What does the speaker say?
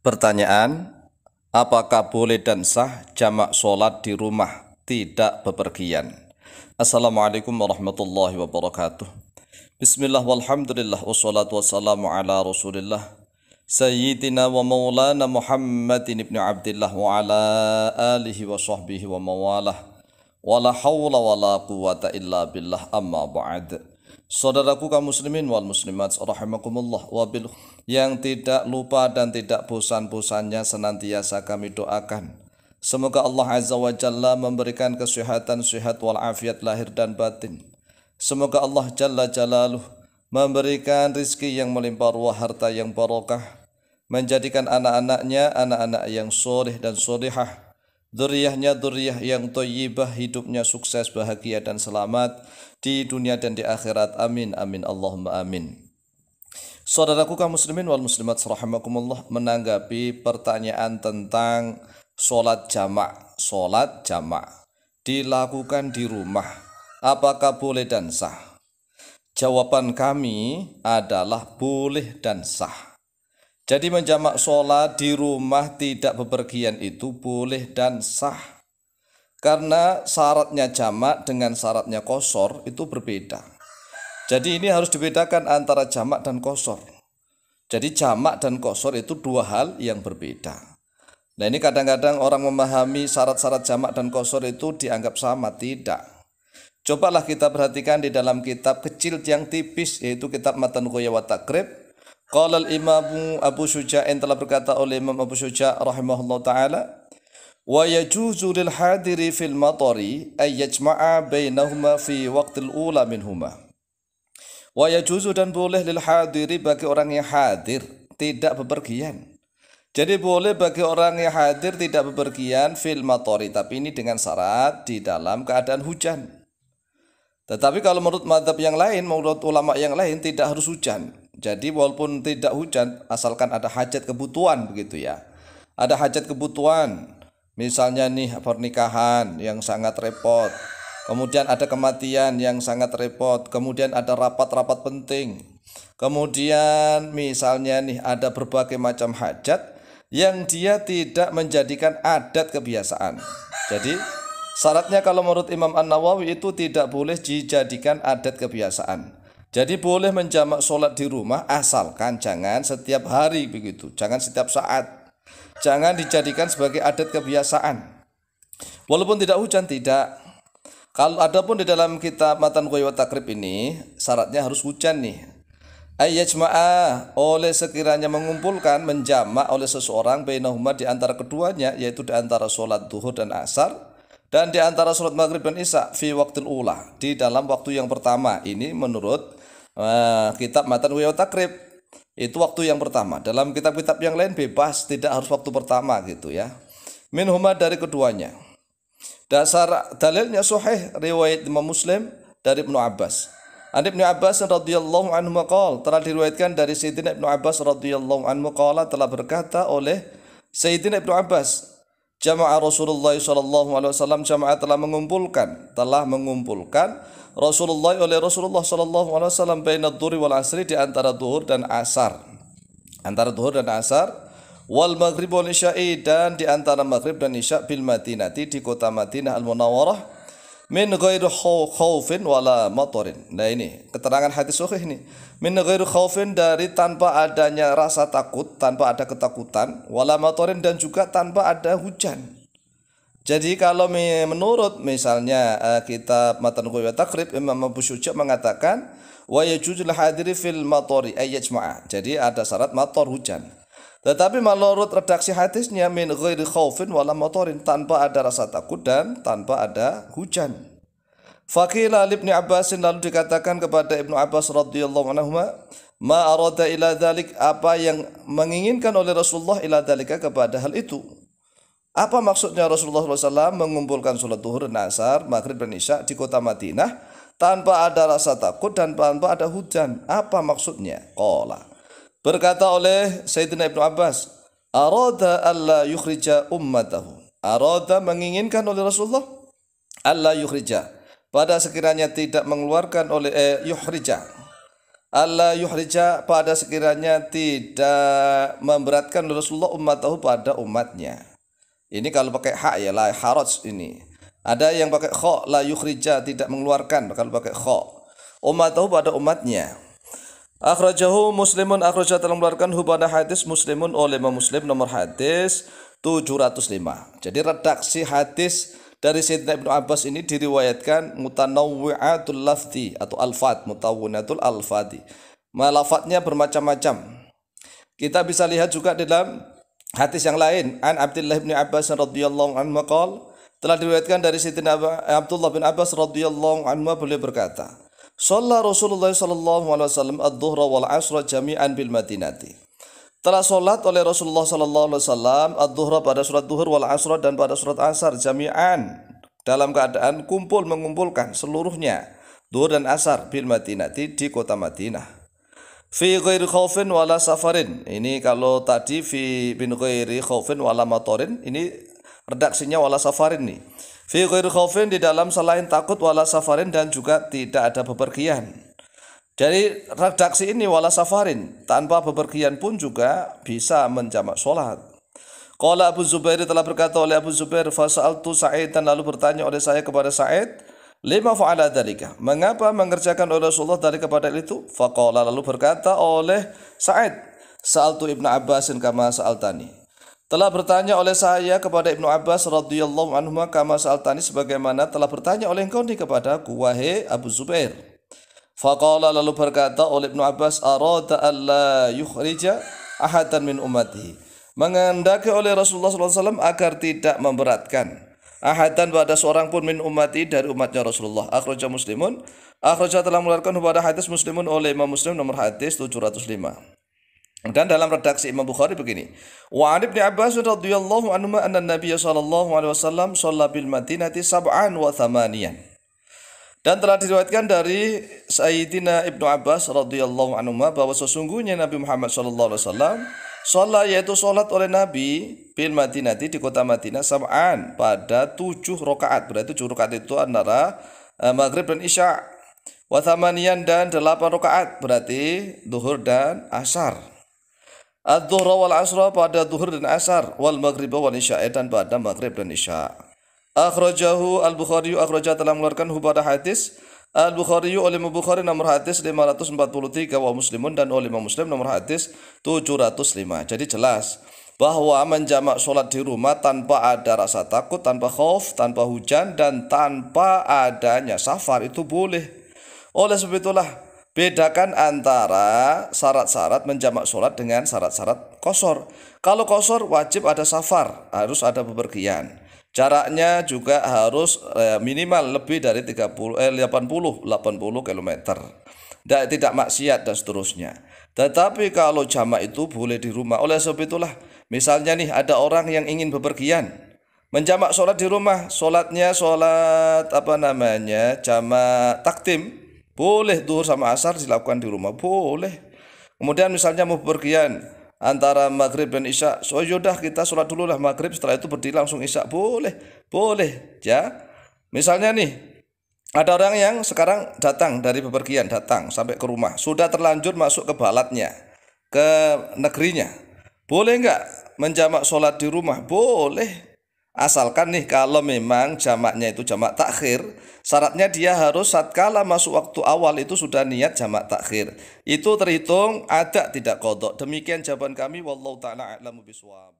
Pertanyaan, apakah boleh dan sah jamak sholat di rumah tidak bepergian? Assalamualaikum warahmatullahi wabarakatuh. Bismillah walhamdulillah wassalatu wassalamu ala rasulillah Sayyidina wa maulana Muhammadin ibn Abdullah wa ala alihi wa sahbihi wa mawalah wa la hawla wa la quwata illa billah amma ba'd Saudaraku kaum muslimin wal muslimat rahimakumullah wa bil yang tidak lupa dan tidak bosan-bosannya senantiasa kami doakan. Semoga Allah Azza wa Jalla memberikan kesehatan, sehat walafiat lahir dan batin. Semoga Allah Jalla Jalaluh memberikan rizki yang melimpah ruah harta yang barokah, menjadikan anak-anaknya anak-anak yang soleh dan solehah, Duriyahnya duriyah yang toyibah hidupnya sukses, bahagia dan selamat di dunia dan di akhirat. Amin, amin, Allahumma amin. Saudaraku kaum muslimin wal muslimat rahimakumullah menanggapi pertanyaan tentang sholat jamak. Sholat jamak dilakukan di rumah. Apakah boleh dan sah? Jawaban kami adalah boleh dan sah. Jadi menjamak sholat di rumah tidak bepergian itu boleh dan sah. Karena syaratnya jamak dengan syaratnya kosor itu berbeda. Jadi ini harus dibedakan antara jamak dan kosor. Jadi jamak dan kosor itu dua hal yang berbeda. Nah ini kadang-kadang orang memahami syarat-syarat jamak dan kosor itu dianggap sama, tidak. Cobalah kita perhatikan di dalam kitab kecil yang tipis yaitu kitab Matan Goya Takrib. Qalal al-Imam Abu yang telah berkata oleh Imam Abu Syuja' rahimahullah taala wa yajuzu lil hadiri fil matari ay yajma'a fi waqtil ula minhumah. Wa yajuzu dan boleh lil hadiri bagi orang yang hadir tidak bepergian. Jadi boleh bagi orang yang hadir tidak bepergian fil matori tapi ini dengan syarat di dalam keadaan hujan. Tetapi kalau menurut madhab yang lain, menurut ulama yang lain tidak harus hujan. Jadi walaupun tidak hujan, asalkan ada hajat kebutuhan begitu ya. Ada hajat kebutuhan, misalnya nih pernikahan yang sangat repot, Kemudian ada kematian yang sangat repot, kemudian ada rapat-rapat penting. Kemudian misalnya nih ada berbagai macam hajat yang dia tidak menjadikan adat kebiasaan. Jadi syaratnya kalau menurut Imam An-Nawawi itu tidak boleh dijadikan adat kebiasaan. Jadi boleh menjamak sholat di rumah asalkan jangan setiap hari begitu, jangan setiap saat. Jangan dijadikan sebagai adat kebiasaan. Walaupun tidak hujan tidak, kalau ada pun di dalam kitab Matan Qoy Takrib ini syaratnya harus hujan nih. Ayyajma'a oleh sekiranya mengumpulkan menjamak oleh seseorang bainahuma di antara keduanya yaitu di antara sholat duhur dan asar dan di antara sholat maghrib dan isya fi waktu ulah di dalam waktu yang pertama ini menurut uh, kitab Matan Qoy Takrib itu waktu yang pertama dalam kitab-kitab yang lain bebas tidak harus waktu pertama gitu ya minhuma dari keduanya Dasar dalilnya sahih riwayat Imam Muslim dari Ibnu Abbas. An Ibnu Abbas radhiyallahu anhu maqal telah diriwayatkan dari Sayyidina Ibnu Abbas radhiyallahu anhu qala telah berkata oleh Sayyidina Ibnu Abbas jamaah Rasulullah sallallahu alaihi wasallam jamaah telah mengumpulkan telah mengumpulkan Rasulullah oleh Rasulullah sallallahu alaihi wasallam bainad duri wal asri di antara duhur dan asar antara duhur dan asar wal maghrib wal isya'i dan di antara maghrib dan isya bil madinati di kota Madinah al Munawwarah min ghairu khaufin wala matarin. Nah ini keterangan hadis sahih ini. Min ghairu khaufin dari tanpa adanya rasa takut, tanpa ada ketakutan, wala matarin dan juga tanpa ada hujan. Jadi kalau menurut misalnya uh, kitab Matan Qur'an Takrib Imam Abu Syuja mengatakan wa yajuzul hadiri fil matari ayyajma'a. Jadi ada syarat mator hujan. Tetapi menurut redaksi hadisnya min ghairi khaufin wala motorin tanpa ada rasa takut dan tanpa ada hujan. Faqila Ibnu Abbasin lalu dikatakan kepada Ibnu Abbas radhiyallahu anhu ma arada ila dhalik apa yang menginginkan oleh Rasulullah ila dhalika kepada hal itu. Apa maksudnya Rasulullah SAW mengumpulkan sholat duhur, nasar, maghrib dan isya di kota Madinah tanpa ada rasa takut dan tanpa ada hujan? Apa maksudnya? Kola. Berkata oleh Sayyidina Ibnu Abbas, "Arada alla yukhrija ummatahu." Arada menginginkan oleh Rasulullah alla yukhrija. Pada sekiranya tidak mengeluarkan oleh eh, yukhrija. Alla yukhrija pada sekiranya tidak memberatkan Rasulullah ummatahu pada umatnya. Ini kalau pakai hak ya la haraj ini. Ada yang pakai kho la yukhrija tidak mengeluarkan kalau pakai kho. Umat tahu pada umatnya. Akhrajahu Muslimun akhrajah telah mengeluarkan hubana hadis Muslimun oleh Muslim nomor hadis 705. Jadi redaksi hadis dari Sayyidina Ibnu Abbas ini diriwayatkan mutanawwi'atul lafzi atau alfat mutawwinatul alfadi. Malafatnya bermacam-macam. Kita bisa lihat juga dalam hadis yang lain an Abdullah bin Abbas radhiyallahu anhu maqal telah diriwayatkan dari Sayyidina Abdullah bin Abbas radhiyallahu anhu beliau berkata Sholat Rasulullah Sallallahu Alaihi Wasallam ad dhuhra wal asra jami'an bil madinati. Telah salat oleh Rasulullah Sallallahu Alaihi Wasallam ad dhuhra pada surat duhur wal asra dan pada surat asar jami'an dalam keadaan kumpul mengumpulkan seluruhnya duhur dan asar bil madinati di kota Madinah. Fi ghairi khaufin wala safarin. Ini kalau tadi fi bin ghairi khaufin wala matorin ini redaksinya wala safarin nih. Fi khaufin di dalam selain takut wala safarin dan juga tidak ada bepergian. Jadi redaksi ini wala safarin tanpa bepergian pun juga bisa menjamak sholat. Qala Abu Zubair telah berkata oleh Abu Zubair fasaltu Sa'id dan lalu bertanya oleh saya kepada Sa'id lima fa'ala dalika mengapa mengerjakan oleh Rasulullah dari kepada itu faqala lalu berkata oleh Sa'id sa'altu Ibnu Abbasin kama sa'altani telah bertanya oleh saya kepada Ibnu Abbas radhiyallahu anhu kama sa'altani sebagaimana telah bertanya oleh engkau ini kepada wahai Abu Zubair. Faqala lalu berkata oleh Ibnu Abbas arada alla yukhrija ahadan min ummatihi. Mengendaki oleh Rasulullah SAW agar tidak memberatkan ahadan pada seorang pun min ummati dari umatnya Rasulullah. Akhraja Muslimun. Akhraja telah mengeluarkan kepada hadis Muslimun oleh Imam Muslim nomor hadis 705. Dan dalam redaksi Imam Bukhari begini. Wa an Ibnu Abbas radhiyallahu anhu anna Nabi sallallahu alaihi wasallam shalla bil Madinati sab'an wa thamaniyan. Dan telah diriwayatkan dari Sayyidina Ibnu Abbas radhiyallahu anhu bahwa sesungguhnya Nabi Muhammad sallallahu alaihi wasallam Sholat yaitu sholat oleh Nabi bil Madinati di kota Madinah saban pada tujuh rakaat. Berarti tujuh rakaat itu antara eh, maghrib dan isya. Wathamanian dan delapan rakaat berarti duhur dan asar ad duhra wal Asra pada duhur dan Asar wal Maghrib wal Isya eh, dan pada Maghrib dan Isya. Akhrajahu Al-Bukhari akhraja telah mengeluarkan pada hadis Al-Bukhari oleh Imam Bukhari nomor hadis 543 wa Muslimun dan oleh Imam Muslim nomor hadis 705. Jadi jelas bahwa menjamak sholat di rumah tanpa ada rasa takut, tanpa khauf, tanpa hujan dan tanpa adanya safar itu boleh. Oleh sebab itulah Bedakan antara syarat-syarat menjamak sholat dengan syarat-syarat kosor. Kalau kosor wajib ada safar, harus ada bepergian. Jaraknya juga harus eh, minimal lebih dari 30 eh, 80 80 km. Tidak, tidak maksiat dan seterusnya. Tetapi kalau jamak itu boleh di rumah. Oleh sebab itulah, misalnya nih ada orang yang ingin bepergian, menjamak sholat di rumah, sholatnya sholat apa namanya jamak taktim boleh duhur sama asar dilakukan di rumah, boleh. Kemudian misalnya mau bepergian antara maghrib dan isya, so yaudah kita sholat dulu lah maghrib, setelah itu berdiri langsung isya, boleh, boleh, ya. Misalnya nih, ada orang yang sekarang datang dari bepergian, datang sampai ke rumah, sudah terlanjur masuk ke balatnya, ke negerinya, boleh nggak menjamak sholat di rumah? Boleh. Asalkan nih kalau memang jamaknya itu jamak takhir, syaratnya dia harus saat kala masuk waktu awal itu sudah niat jamak takhir. Itu terhitung ada tidak kodok. Demikian jawaban kami. Wallahu ta'ala a'lamu biswab.